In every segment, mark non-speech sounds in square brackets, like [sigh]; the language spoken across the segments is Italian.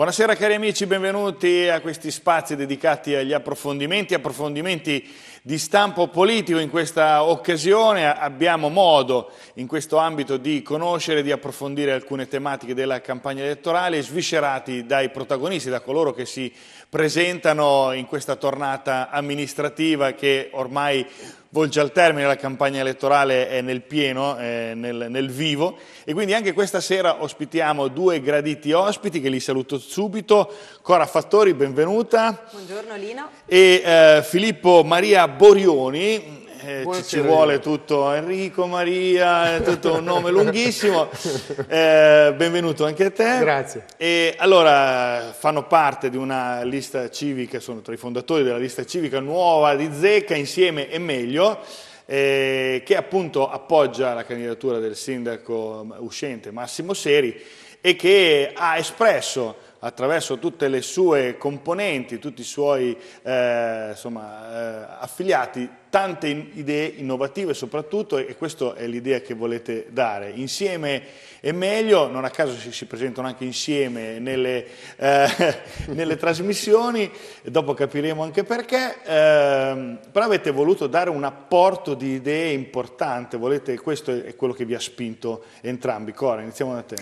Buonasera cari amici, benvenuti a questi spazi dedicati agli approfondimenti, approfondimenti di stampo politico. In questa occasione abbiamo modo in questo ambito di conoscere, di approfondire alcune tematiche della campagna elettorale sviscerati dai protagonisti, da coloro che si presentano in questa tornata amministrativa che ormai volge al termine, la campagna elettorale è nel pieno, è eh, nel, nel, vivo e quindi anche questa sera ospitiamo due graditi ospiti che li saluto subito, Cora Fattori, benvenuta. Buongiorno Lino. E eh, Filippo Maria Borioni, eh, ci vuole tutto Enrico, Maria, è eh, tutto un nome lunghissimo. [laughs] Eh, benvenuto anche a te. Grazie. E allora fanno parte di una lista civica, sono tra i fondatori della lista civica nuova di Zecca, insieme e meglio. Eh, che appunto appoggia la candidatura del sindaco uscente Massimo Seri e che ha espresso attraverso tutte le sue componenti, tutti i suoi eh, insomma, eh, affiliati, tante idee innovative soprattutto e questa è l'idea che volete dare. Insieme è meglio, non a caso si, si presentano anche insieme nelle, eh, [laughs] nelle trasmissioni, dopo capiremo anche perché, eh, però avete voluto dare un apporto di idee importante, volete, questo è quello che vi ha spinto entrambi. Cora, iniziamo da te.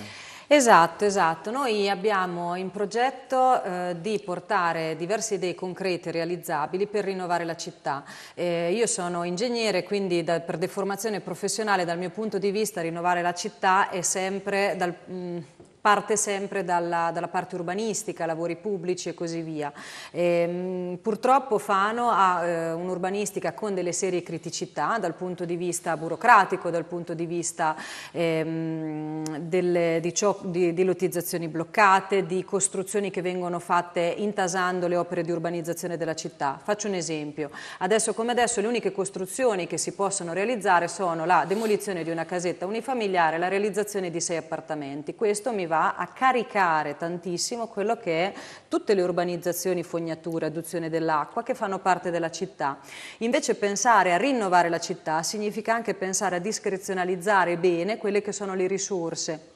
Esatto, esatto. Noi abbiamo in progetto eh, di portare diverse idee concrete e realizzabili per rinnovare la città. Eh, io sono ingegnere, quindi da, per deformazione professionale dal mio punto di vista rinnovare la città è sempre dal... Mh, mm, parte sempre dalla, dalla, parte urbanistica, lavori pubblici e così via. E, ehm, purtroppo Fano ha eh, un'urbanistica con delle serie criticità dal punto di vista burocratico, dal punto di vista eh, delle, di, ciò, di, di, lottizzazioni bloccate, di costruzioni che vengono fatte intasando le opere di urbanizzazione della città. Faccio un esempio, adesso come adesso le uniche costruzioni che si possono realizzare sono la demolizione di una casetta unifamiliare e la realizzazione di sei appartamenti. Questo mi va a caricare tantissimo quello che è tutte le urbanizzazioni, fognature, adduzione dell'acqua che fanno parte della città. Invece pensare a rinnovare la città significa anche pensare a discrezionalizzare bene quelle che sono le risorse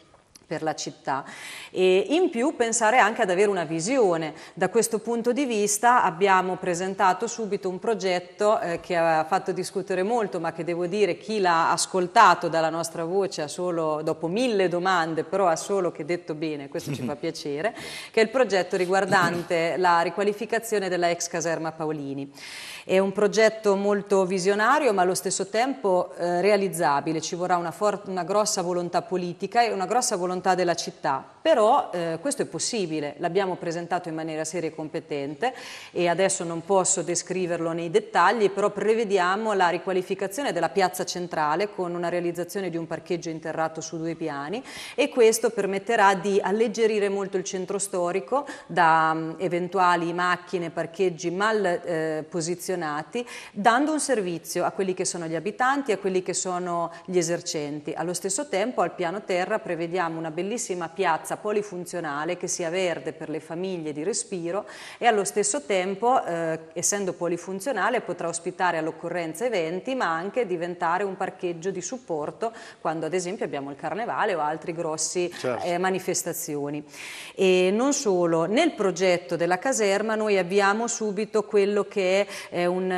per la città e in più pensare anche ad avere una visione. Da questo punto di vista abbiamo presentato subito un progetto eh, che ha fatto discutere molto ma che devo dire chi l'ha ascoltato dalla nostra voce ha solo, dopo mille domande però ha solo che detto bene, questo ci fa [laughs] piacere, che è il progetto riguardante la riqualificazione della ex caserma Paolini. È un progetto molto visionario ma allo stesso tempo eh, realizzabile, ci vorrà una, una grossa volontà politica e una grossa volontà volontà della città, però eh, questo è possibile, l'abbiamo presentato in maniera seria e competente e adesso non posso descriverlo nei dettagli, però prevediamo la riqualificazione della piazza centrale con una realizzazione di un parcheggio interrato su due piani e questo permetterà di alleggerire molto il centro storico da um, eventuali macchine, parcheggi mal eh, posizionati, dando un servizio a quelli che sono gli abitanti, a quelli che sono gli esercenti. Allo stesso tempo al piano terra prevediamo una bellissima piazza polifunzionale che sia verde per le famiglie di respiro e allo stesso tempo, eh, essendo polifunzionale, potrà ospitare all'occorrenza eventi ma anche diventare un parcheggio di supporto quando ad esempio abbiamo il carnevale o altre grosse eh, certo. eh, manifestazioni. E non solo, nel progetto della caserma noi abbiamo subito quello che è un...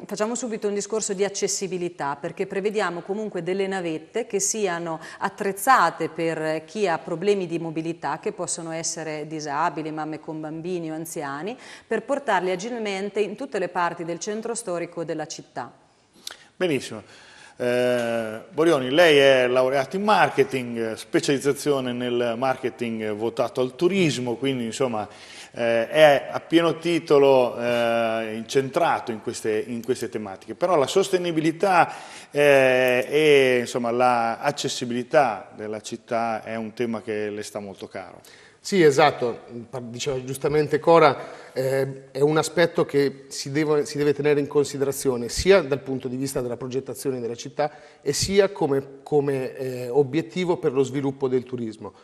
Um, facciamo subito un discorso di accessibilità perché prevediamo comunque delle navette che siano attrezzate per chi ha problemi di mobilità, che possono essere disabili, mamme con bambini o anziani, per portarli agilmente in tutte le parti del centro storico della città. Benissimo. Eh, Borioni, lei è laureato in marketing, specializzazione nel marketing votato al turismo, quindi insomma eh, è a pieno titolo eh, incentrato in queste, in queste, tematiche, però la sostenibilità eh, e insomma, l'accessibilità la della città è un tema che le sta molto caro. Sì, esatto, diceva giustamente Cora, eh, è un aspetto che si deve, si deve, tenere in considerazione sia dal punto di vista della progettazione della città e sia come, come eh, obiettivo per lo sviluppo del turismo.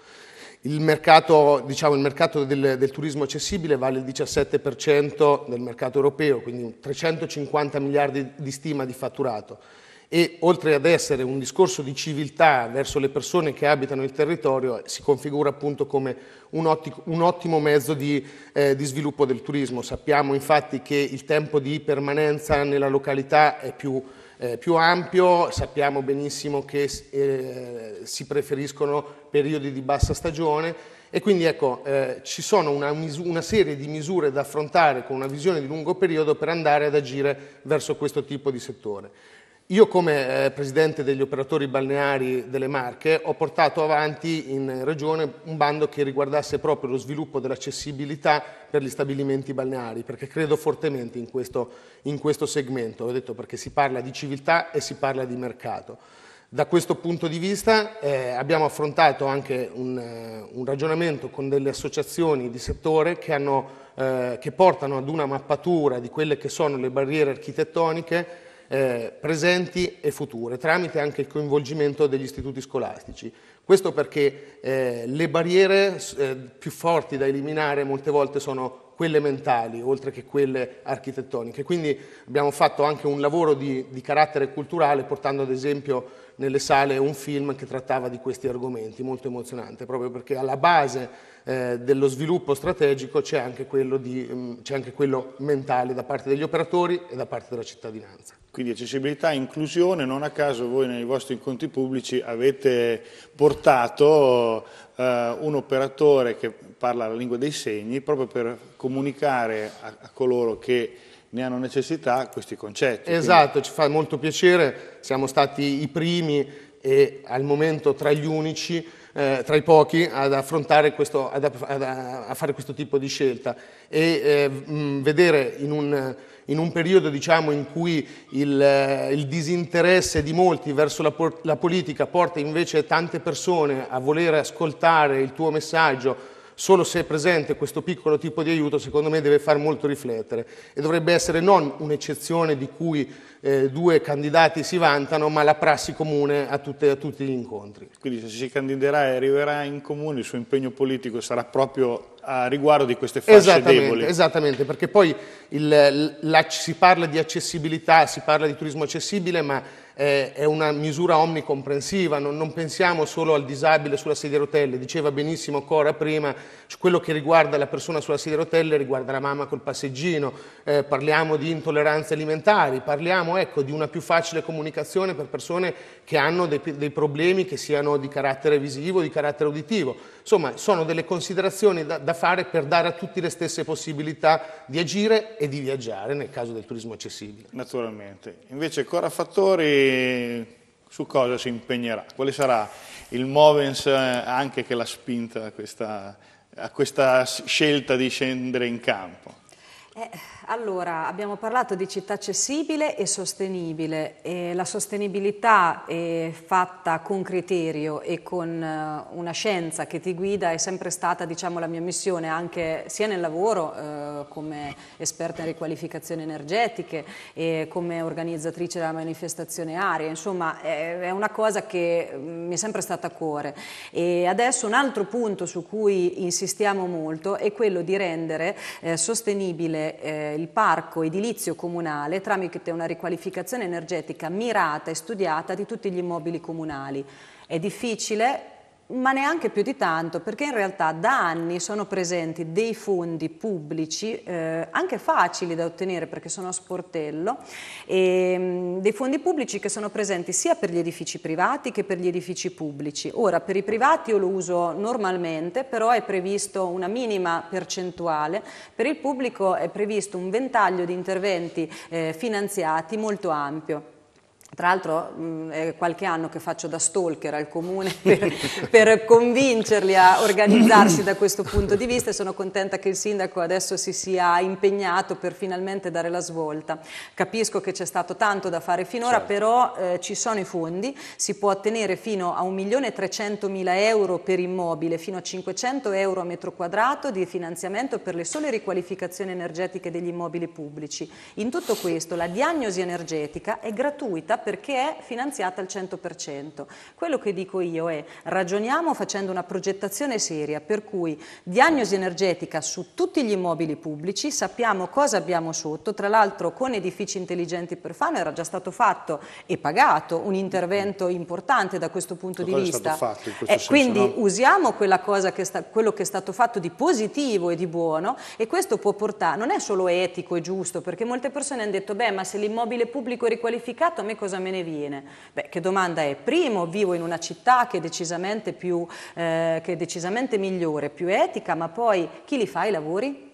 Il mercato, diciamo, il mercato del, del, turismo accessibile vale il 17% del mercato europeo, quindi 350 miliardi di stima di fatturato. E oltre ad essere un discorso di civiltà verso le persone che abitano il territorio, si configura appunto come un, ottimo, un ottimo mezzo di, eh, di sviluppo del turismo. Sappiamo infatti che il tempo di permanenza nella località è più eh, più ampio, sappiamo benissimo che eh, si preferiscono periodi di bassa stagione e quindi ecco, eh, ci sono una, una, serie di misure da affrontare con una visione di lungo periodo per andare ad agire verso questo tipo di settore. Io come eh, presidente degli operatori balneari delle Marche ho portato avanti in regione un bando che riguardasse proprio lo sviluppo dell'accessibilità per gli stabilimenti balneari, perché credo fortemente in questo, in questo segmento, ho detto perché si parla di civiltà e si parla di mercato. Da questo punto di vista eh, abbiamo affrontato anche un, eh, un, ragionamento con delle associazioni di settore che, hanno, eh, che portano ad una mappatura di quelle che sono le barriere architettoniche eh, presenti e future, tramite anche il coinvolgimento degli istituti scolastici. Questo perché eh, le barriere eh, più forti da eliminare molte volte sono quelle mentali, oltre che quelle architettoniche. Quindi abbiamo fatto anche un lavoro di, di carattere culturale, portando ad esempio nelle sale un film che trattava di questi argomenti, molto emozionante, proprio perché alla base eh, dello sviluppo strategico c'è anche, di, mm, c'è anche, quello mentale da parte degli operatori e da parte della cittadinanza. Quindi accessibilità e inclusione, non a caso voi nei vostri incontri pubblici avete portato eh, un operatore che parla la lingua dei segni proprio per comunicare a, a coloro che ne hanno necessità questi concetti. Esatto, quindi. ci fa molto piacere, siamo stati i primi e al momento tra gli unici, eh, tra i pochi, ad affrontare questo, ad, ad, a fare questo tipo di scelta e eh, mh, vedere in un, in un periodo diciamo, in cui il, il, disinteresse di molti verso la, la politica porta invece tante persone a volere ascoltare il tuo messaggio, solo se è presente questo piccolo tipo di aiuto secondo me deve far molto riflettere e dovrebbe essere non un'eccezione di cui eh, due candidati si vantano ma la prassi comune a, tutte, a tutti gli incontri. Quindi se si candiderà e arriverà in comune il suo impegno politico sarà proprio a riguardo di queste fasce esattamente, deboli. Esattamente, perché poi il, la, si parla di accessibilità, si parla di turismo accessibile, ma eh, è una misura omnicomprensiva, non, non, pensiamo solo al disabile sulla sedia a rotelle, diceva benissimo Cora prima, quello che riguarda la persona sulla sedia a rotelle riguarda la mamma col passeggino, eh, parliamo di intolleranze alimentari, parliamo ecco, di una più facile comunicazione per persone che hanno dei, dei problemi che siano di carattere visivo, di carattere uditivo. Insomma, sono delle considerazioni da, da fare per dare a tutti le stesse possibilità di agire e di viaggiare nel caso del turismo accessibile. Naturalmente. Invece Cora Fattori su cosa si impegnerà? Quale sarà il Movens anche che l'ha spinta a questa, a questa scelta di scendere in campo? Eh, allora, abbiamo parlato di città accessibile e sostenibile. E la sostenibilità è fatta con criterio e con eh, una scienza che ti guida è sempre stata diciamo, la mia missione, anche sia nel lavoro eh, come esperta in riqualificazioni energetiche e come organizzatrice della manifestazione aria. Insomma, è, è una cosa che mm, mi è sempre stata a cuore. E adesso un altro punto su cui insistiamo molto è quello di rendere eh, sostenibile eh, il parco edilizio comunale tramite una riqualificazione energetica mirata e studiata di tutti gli immobili comunali. È difficile, ma neanche più di tanto, perché in realtà da anni sono presenti dei fondi pubblici, eh, anche facili da ottenere perché sono a sportello, e, mm, dei fondi pubblici che sono presenti sia per gli edifici privati che per gli edifici pubblici. Ora, per i privati io lo uso normalmente, però è previsto una minima percentuale, per il pubblico è previsto un ventaglio di interventi eh, finanziati molto ampio. Tra l'altro mm, è qualche anno che faccio da stalker al comune [laughs] per, per, convincerli a organizzarsi da questo punto di vista e sono contenta che il sindaco adesso si sia impegnato per finalmente dare la svolta. Capisco che c'è stato tanto da fare finora, certo. però eh, ci sono i fondi, si può ottenere fino a 1.300.000 euro per immobile, fino a 500 euro a metro quadrato di finanziamento per le sole riqualificazioni energetiche degli immobili pubblici. In tutto questo la diagnosi energetica è gratuita strada perché è finanziata al 100%. Quello che dico io è ragioniamo facendo una progettazione seria per cui diagnosi energetica su tutti gli immobili pubblici, sappiamo cosa abbiamo sotto, tra l'altro con edifici intelligenti per Fano era già stato fatto e pagato un intervento importante da questo punto di vista. Eh, senso, quindi no? usiamo quella cosa che sta, quello che è stato fatto di positivo e di buono e questo può portare, non è solo etico e giusto, perché molte persone hanno detto beh ma se l'immobile pubblico è riqualificato a me cosa cosa me ne viene? Beh, che domanda è? Primo, vivo in una città che è decisamente, più, eh, che è decisamente migliore, più etica, ma poi chi li fa i lavori?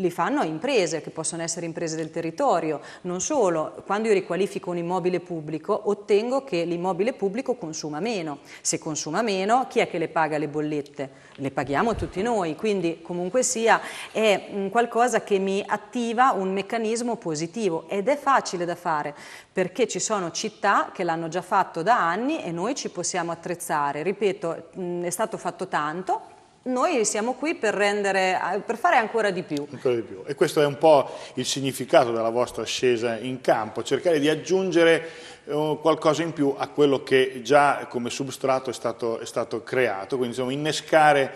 li fanno a imprese, che possono essere imprese del territorio. Non solo, quando io riqualifico un immobile pubblico, ottengo che l'immobile pubblico consuma meno. Se consuma meno, chi è che le paga le bollette? Le paghiamo tutti noi, quindi comunque sia è mm, qualcosa che mi attiva un meccanismo positivo ed è facile da fare perché ci sono città che l'hanno già fatto da anni e noi ci possiamo attrezzare. Ripeto, mm, è stato fatto tanto, noi siamo qui per, rendere, per fare ancora di, più. ancora di più. E questo è un po' il significato della vostra scesa in campo, cercare di aggiungere eh, qualcosa in più a quello che già come substrato è stato, è stato creato, quindi insomma, innescare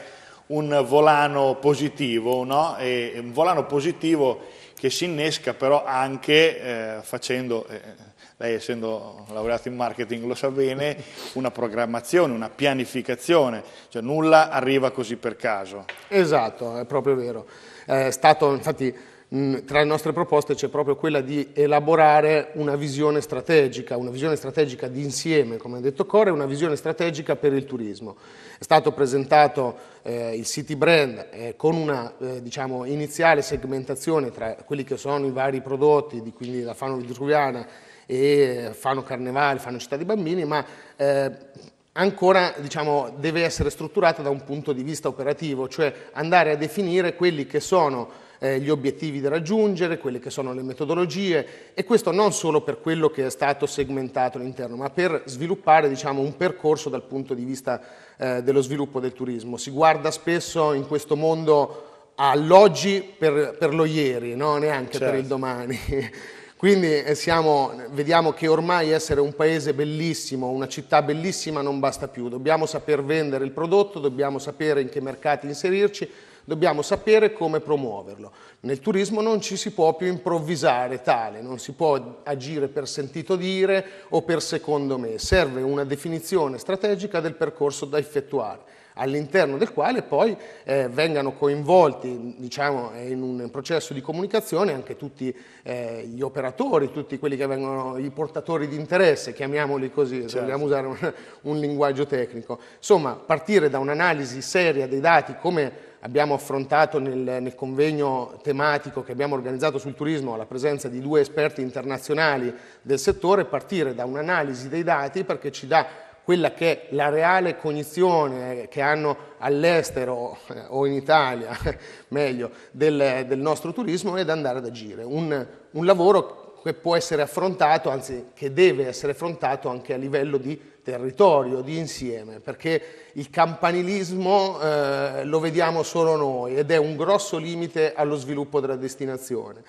un volano positivo, no? un volano positivo che si innesca però anche eh, facendo, eh, lei essendo laureato in marketing lo sa bene, una programmazione, una pianificazione, cioè nulla arriva così per caso. Esatto, è proprio vero. È stato infatti Mm, tra le nostre proposte c'è proprio quella di elaborare una visione strategica, una visione strategica di insieme, come ha detto Core, una visione strategica per il turismo. È stato presentato eh, il city brand eh, con una eh, diciamo, iniziale segmentazione tra quelli che sono i vari prodotti, di, quindi la Fano Vitruviana e eh, Fano Carnevale, Fano Città di Bambini, ma eh, ancora diciamo, deve essere strutturata da un punto di vista operativo, cioè andare a definire quelli che sono eh, gli obiettivi da raggiungere, quelle che sono le metodologie e questo non solo per quello che è stato segmentato all'interno, ma per sviluppare diciamo, un percorso dal punto di vista eh, dello sviluppo del turismo. Si guarda spesso in questo mondo all'oggi per, per lo ieri, no? neanche certo. per il certo. domani. [laughs] Quindi eh, siamo, vediamo che ormai essere un paese bellissimo, una città bellissima non basta più, dobbiamo saper vendere il prodotto, dobbiamo sapere in che mercati inserirci dobbiamo sapere come promuoverlo. Nel turismo non ci si può più improvvisare tale, non si può agire per sentito dire o per secondo me, serve una definizione strategica del percorso da effettuare all'interno del quale poi eh, vengano coinvolti diciamo, eh, in un processo di comunicazione anche tutti eh, gli operatori, tutti quelli che vengono i portatori di interesse, chiamiamoli così, certo. se vogliamo usare un, un linguaggio tecnico. Insomma, partire da un'analisi seria dei dati come abbiamo affrontato nel, nel, convegno tematico che abbiamo organizzato sul turismo la presenza di due esperti internazionali del settore, partire da un'analisi dei dati perché ci dà quella che è la reale cognizione che hanno all'estero eh, o in Italia, [laughs] meglio, del, del, nostro turismo ed andare ad agire. Un, un lavoro che può essere affrontato, anzi che deve essere affrontato anche a livello di territorio, di insieme, perché il campanilismo eh, lo vediamo solo noi ed è un grosso limite allo sviluppo della destinazione.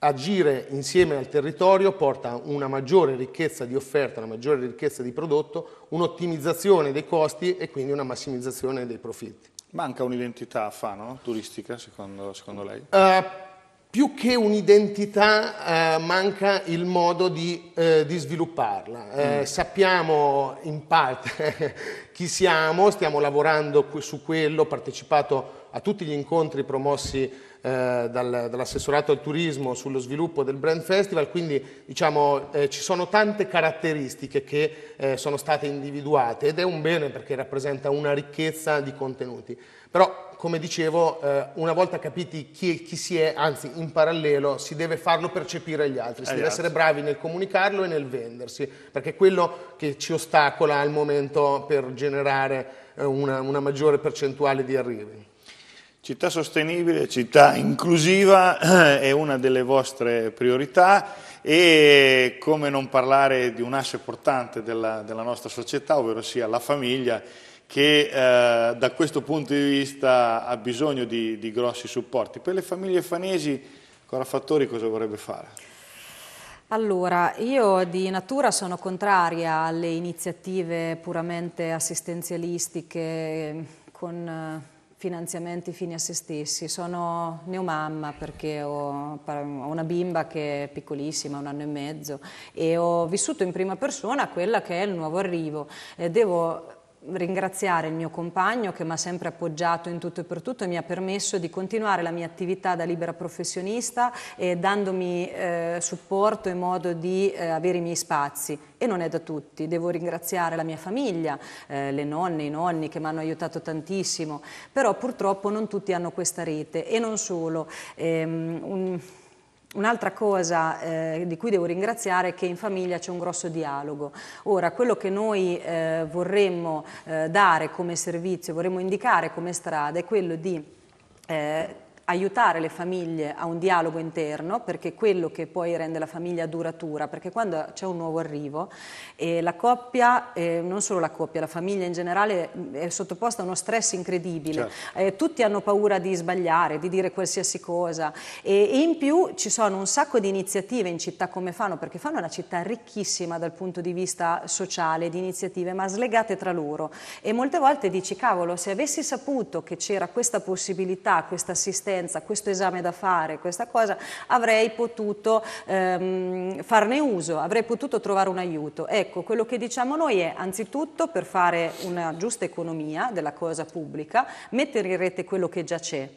Agire insieme al territorio porta una maggiore ricchezza di offerta, una maggiore ricchezza di prodotto, un'ottimizzazione dei costi e quindi una massimizzazione dei profitti. Manca un'identità Fano turistica, secondo, secondo lei? Uh, più che un'identità eh, manca il modo di, eh, di svilupparla. Eh, mm. Sappiamo in parte [laughs] chi siamo, stiamo lavorando su quello, ho partecipato a tutti gli incontri promossi eh, dal, dall'assessorato al turismo sullo sviluppo del Brand Festival, quindi diciamo, eh, ci sono tante caratteristiche che eh, sono state individuate ed è un bene perché rappresenta una ricchezza di contenuti. Però come dicevo, eh, una volta capiti chi, chi, si è, anzi in parallelo, si deve farlo percepire agli altri, si agli deve altri. essere bravi nel comunicarlo e nel vendersi, perché è quello che ci ostacola al momento per generare eh, una, una maggiore percentuale di arrivi. Città sostenibile, città inclusiva eh, è una delle vostre priorità e come non parlare di un asse portante della, della nostra società, ovvero sia la famiglia, che eh, da questo punto di vista ha bisogno di, di grossi supporti. Per le famiglie fanesi, Cora Fattori cosa vorrebbe fare? Allora, io di natura sono contraria alle iniziative puramente assistenzialistiche con eh, finanziamenti fini a se stessi. Sono neomamma perché ho, una bimba che è piccolissima, un anno e mezzo, e ho vissuto in prima persona quella che è il nuovo arrivo. devo ringraziare il mio compagno che mi ha sempre appoggiato in tutto e per tutto e mi ha permesso di continuare la mia attività da libera professionista eh, dandomi eh, supporto e modo di eh, avere i miei spazi e non è da tutti, devo ringraziare la mia famiglia, eh, le nonne, i nonni che mi hanno aiutato tantissimo, però purtroppo non tutti hanno questa rete e non solo. Ehm, un Un'altra cosa eh, di cui devo ringraziare è che in famiglia c'è un grosso dialogo. Ora, quello che noi eh, vorremmo eh, dare come servizio, vorremmo indicare come strada è quello di eh, aiutare le famiglie a un dialogo interno, perché è quello che poi rende la famiglia duratura, perché quando c'è un nuovo arrivo, eh, la coppia, eh, non solo la coppia, la famiglia in generale mm, è sottoposta a uno stress incredibile, certo. eh, tutti hanno paura di sbagliare, di dire qualsiasi cosa e, e, in più ci sono un sacco di iniziative in città come Fano, perché Fano è una città ricchissima dal punto di vista sociale, di iniziative, ma slegate tra loro e molte volte dici cavolo, se avessi saputo che c'era questa possibilità, questa assistenza, scienza, questo esame da fare, questa cosa, avrei potuto ehm, farne uso, avrei potuto trovare un aiuto. Ecco, quello che diciamo noi è anzitutto per fare una giusta economia della cosa pubblica, mettere in rete quello che già c'è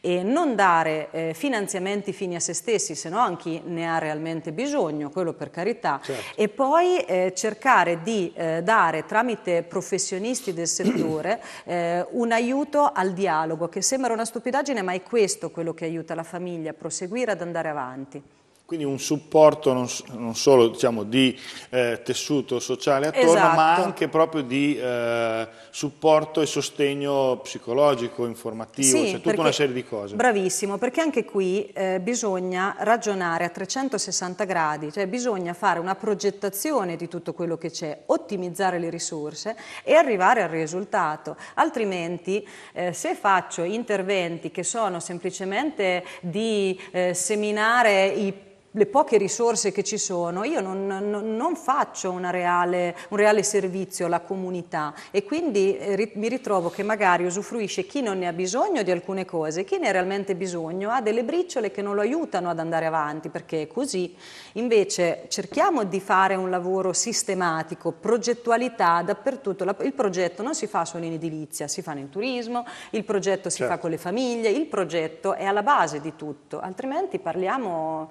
e non dare eh, finanziamenti fini a se stessi, se no a chi ne ha realmente bisogno, quello per carità, certo. e poi eh, cercare di eh, dare tramite professionisti del settore [clears throat] eh, un aiuto al dialogo, che sembra una stupidaggine ma è questo questo quello che aiuta la famiglia a proseguire, ad andare avanti. Quindi un supporto non, non solo diciamo, di eh, tessuto sociale attorno, esatto. ma anche proprio di eh, supporto e sostegno psicologico, informativo, sì, c'è cioè, tutta una serie di cose. Bravissimo, perché anche qui eh, bisogna ragionare a 360 gradi, cioè bisogna fare una progettazione di tutto quello che c'è, ottimizzare le risorse e arrivare al risultato. Altrimenti eh, se faccio interventi che sono semplicemente di eh, seminare i le poche risorse che ci sono, io non, non, non faccio reale, un reale servizio alla comunità e quindi eh, mi ritrovo che magari usufruisce chi non ne ha bisogno di alcune cose, chi ne ha realmente bisogno ha delle briciole che non lo aiutano ad andare avanti perché è così. Invece cerchiamo di fare un lavoro sistematico, progettualità dappertutto. La, il progetto non si fa solo in edilizia, si fa nel turismo, il progetto si certo. fa con le famiglie, il progetto è alla base di tutto, altrimenti parliamo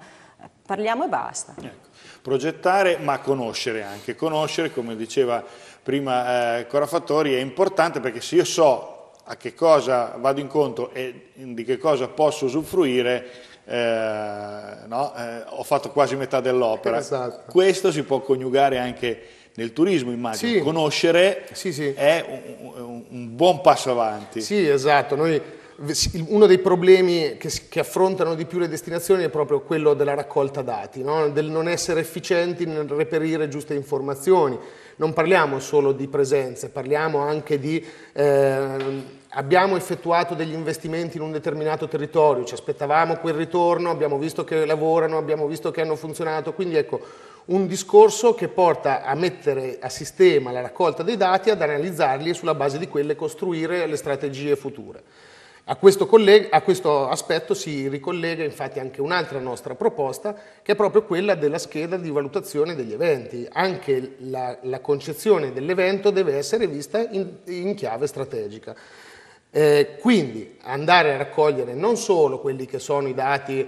Parliamo e basta. Ecco. Progettare ma conoscere anche. Conoscere, come diceva prima eh, Corafattori, è importante perché se io so a che cosa vado incontro e di che cosa posso usufruire, eh, no? eh, ho fatto quasi metà dell'opera. Esatto. Questo si può coniugare anche nel turismo, immagino. Sì. Conoscere sì, sì. è un, un, buon passo avanti. Sì, esatto. Noi uno dei problemi che, che, affrontano di più le destinazioni è proprio quello della raccolta dati, no? del non essere efficienti nel reperire giuste informazioni. Non parliamo solo di presenze, parliamo anche di eh, abbiamo effettuato degli investimenti in un determinato territorio, ci aspettavamo quel ritorno, abbiamo visto che lavorano, abbiamo visto che hanno funzionato, quindi ecco un discorso che porta a mettere a sistema la raccolta dei dati, ad analizzarli e sulla base di quelle costruire le strategie future. A questo, a questo, aspetto si ricollega infatti anche un'altra nostra proposta che è proprio quella della scheda di valutazione degli eventi. Anche la, la concezione dell'evento deve essere vista in, in chiave strategica. Eh, quindi andare a raccogliere non solo quelli che sono i dati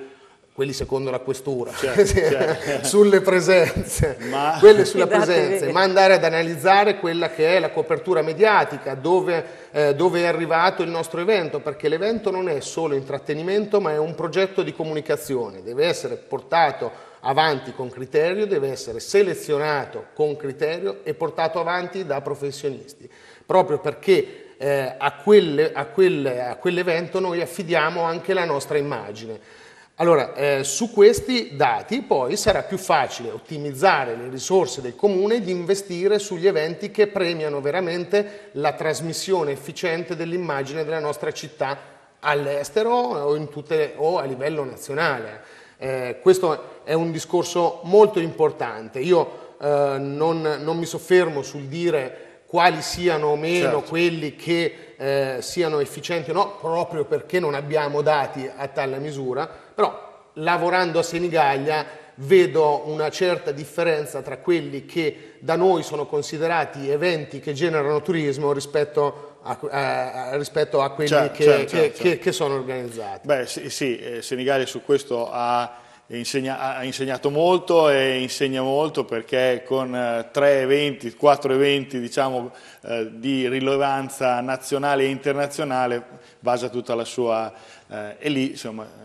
quelli secondo la questura, certo, [laughs] certo. [laughs] sulle presenze, ma... [laughs] quelle sulla esatto, presenza, ma andare ad analizzare quella che è la copertura mediatica, dove, eh, dove, è arrivato il nostro evento, perché l'evento non è solo intrattenimento, ma è un progetto di comunicazione, deve essere portato avanti con criterio, deve essere selezionato con criterio e portato avanti da professionisti, proprio perché eh, a, quelle, a, quelle, a quell'evento noi affidiamo anche la nostra immagine. Allora, eh, su questi dati poi sarà più facile ottimizzare le risorse del comune di investire sugli eventi che premiano veramente la trasmissione efficiente dell'immagine della nostra città all'estero o, le, o a livello nazionale. Eh, questo è un discorso molto importante. Io eh, non, non, mi soffermo sul dire quali siano o meno certo. quelli che eh, siano efficienti o no, proprio perché non abbiamo dati a tale misura però lavorando a Senigallia vedo una certa differenza tra quelli che da noi sono considerati eventi che generano turismo rispetto a, eh, rispetto a quelli certo, che, certo, che, certo. Che, certo. che, sono organizzati. Beh sì, sì eh, Senigallia su questo ha, insegna, ha, insegnato molto e insegna molto perché con eh, tre eventi, quattro eventi diciamo, eh, di rilevanza nazionale e internazionale basa tutta la sua... Eh, e lì insomma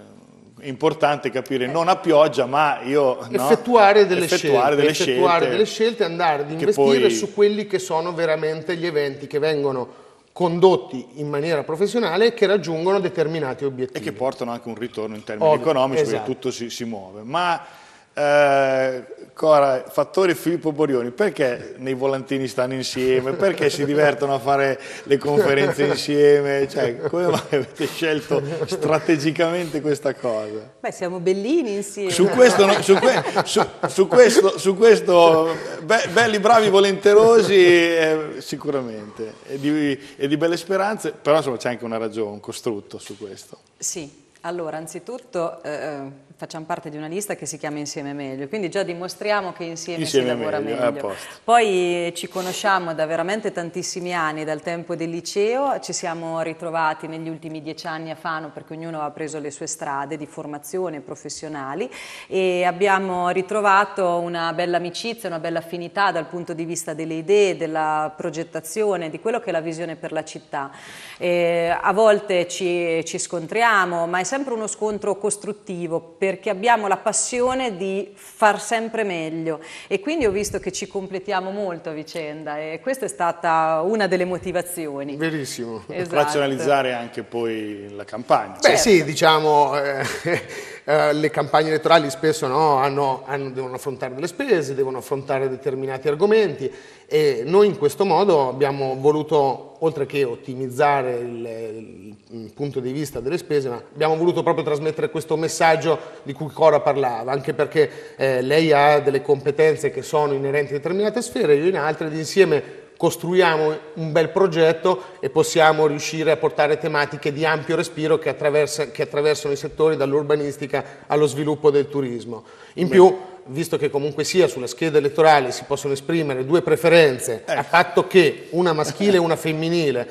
importante capire non a pioggia, ma io effettuare, no, delle, effettuare, scelte, delle, effettuare scelte, delle scelte, andare ad investire poi... su quelli che sono veramente gli eventi che vengono condotti in maniera professionale e che raggiungono determinati obiettivi. E che portano anche un ritorno in termini Ovvio, economici, esatto. perché tutto si, si muove. Ma eh, Cora, Fattore Filippo Borioni, perché nei volantini stanno insieme? Perché si divertono a fare le conferenze insieme? Cioè, come mai avete scelto strategicamente questa cosa? Beh, siamo bellini insieme. Su questo, no, su que, su, su questo, su questo be, belli, bravi, volenterosi, eh, sicuramente, e di, e di belle speranze, però insomma, c'è anche una ragione, un costrutto su questo. Sì, allora, anzitutto eh, eh facciamo parte di una lista che si chiama Insieme Meglio, quindi già dimostriamo che insieme, insieme si lavora meglio. meglio. Eh, Poi eh, ci conosciamo da veramente tantissimi anni, dal tempo del liceo, ci siamo ritrovati negli ultimi dieci anni a Fano perché ognuno ha preso le sue strade di formazione professionali e abbiamo ritrovato una bella amicizia, una bella affinità dal punto di vista delle idee, della progettazione, di quello che è la visione per la città. E eh, a volte ci, ci scontriamo, ma è sempre uno scontro costruttivo per perché abbiamo la passione di far sempre meglio e quindi ho visto che ci completiamo molto a vicenda e questa è stata una delle motivazioni. Verissimo, [laughs] esatto. razionalizzare anche poi la campagna. Beh certo. sì, diciamo... Eh, Uh, [laughs] le campagne elettorali spesso no, hanno, hanno, devono affrontare delle spese, devono affrontare determinati argomenti e noi in questo modo abbiamo voluto oltre che ottimizzare il, il, punto di vista delle spese, ma abbiamo voluto proprio trasmettere questo messaggio di cui Cora parlava, anche perché eh, lei ha delle competenze che sono inerenti a determinate sfere, io in altre, ed insieme costruiamo un bel progetto e possiamo riuscire a portare tematiche di ampio respiro che, attraversa, che attraversano i settori dall'urbanistica allo sviluppo del turismo. In Beh. più visto che comunque sia sulla scheda elettorale si possono esprimere due preferenze, ecco. a patto che una maschile e una femminile,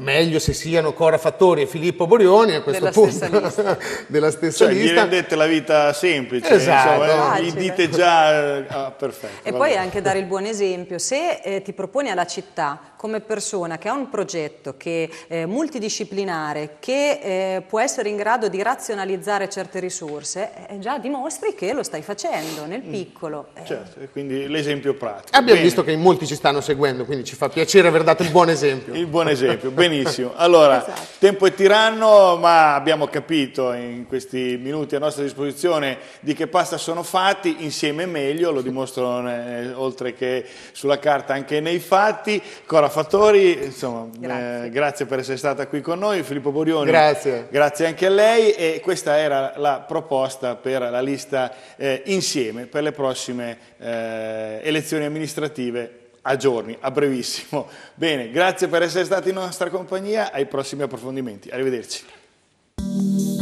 meglio se siano Cora Fattori e Filippo Borioni a questo della punto stessa [laughs] della stessa cioè, lista gli rendete la vita semplice esatto. insomma, eh, gli dite già ah, perfetto e vabbè. poi anche dare il buon esempio se eh, ti proponi alla città come persona che ha un progetto che è multidisciplinare, che eh, può essere in grado di razionalizzare certe risorse, eh, già dimostri che lo stai facendo nel mm. piccolo. Eh. Certo, quindi l'esempio pratico. Abbiamo Bene. visto che in molti ci stanno seguendo, quindi ci fa piacere aver dato il buon esempio. il buon esempio, benissimo. Allora, [laughs] esatto. tempo è tiranno, ma abbiamo capito in questi minuti a nostra disposizione di che pasta sono fatti, insieme meglio, lo dimostrano eh, oltre che sulla carta anche nei fatti. Cora Fattori, insomma, eh, grazie. Eh, grazie. per essere stata qui con noi. Filippo Borioni, grazie. grazie anche a lei. E questa era la proposta per la lista eh, insieme per le prossime eh, elezioni amministrative a giorni, a brevissimo. Bene, grazie per essere stati in nostra compagnia. Ai prossimi approfondimenti. Arrivederci.